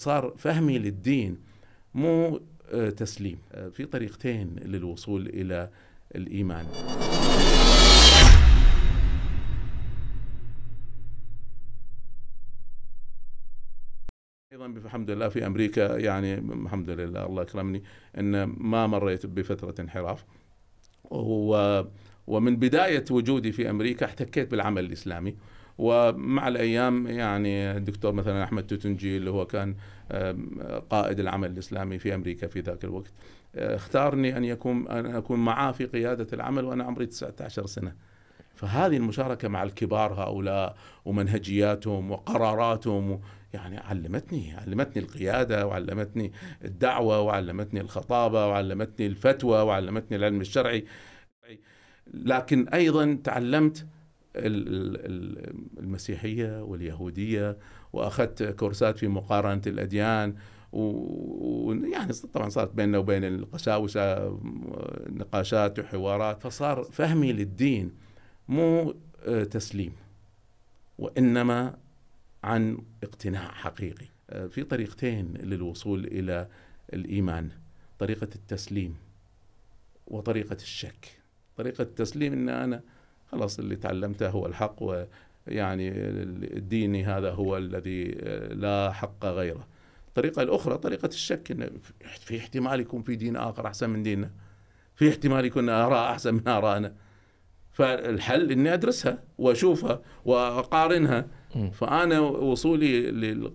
صار فهمي للدين مو آه، تسليم آه، في طريقتين للوصول الى الايمان ايضا الحمد لله في امريكا يعني الحمد لله الله اكرمني ان ما مريت بفتره انحراف ومن بدايه وجودي في امريكا احتكيت بالعمل الاسلامي ومع الايام يعني الدكتور مثلا احمد توتنجي اللي هو كان قائد العمل الاسلامي في امريكا في ذاك الوقت آه، اختارني ان يكون ان اكون معاه في قياده العمل وانا عمري 19 سنه فهذه المشاركه مع الكبار هؤلاء ومنهجياتهم وقراراتهم يعني علمتني علمتني القياده وعلمتني الدعوه وعلمتني الخطابه وعلمتني الفتوى وعلمتني العلم الشرعي لكن ايضا تعلمت المسيحيه واليهوديه واخذت كورسات في مقارنه الاديان ويعني طبعا صارت بيننا وبين القساوسه نقاشات وحوارات فصار فهمي للدين مو آه، تسليم وانما عن اقتناع حقيقي آه، في طريقتين للوصول الى الايمان طريقه التسليم وطريقه الشك طريقه التسليم ان انا خلاص اللي تعلمته هو الحق ويعني الديني هذا هو الذي آه، لا حق غيره الطريقة الأخرى طريقة الشك إن في احتمال يكون في دين آخر أحسن من ديننا في احتمال يكون آراء أحسن من آرائنا فالحل إني أدرسها وأشوفها وأقارنها فأنا وصولي لل...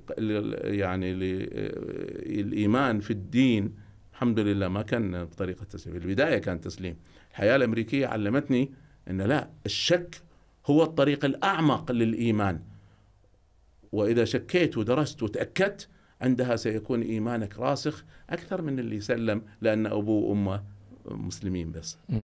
يعني للإيمان آه، في الدين الحمد لله ما كان بطريقة تسليم في البداية كان تسليم الحياة الأمريكية علمتني ان لا الشك هو الطريق الاعمق للايمان واذا شكيت ودرست وتاكدت عندها سيكون ايمانك راسخ اكثر من اللي سلم لان ابوه وامه مسلمين بس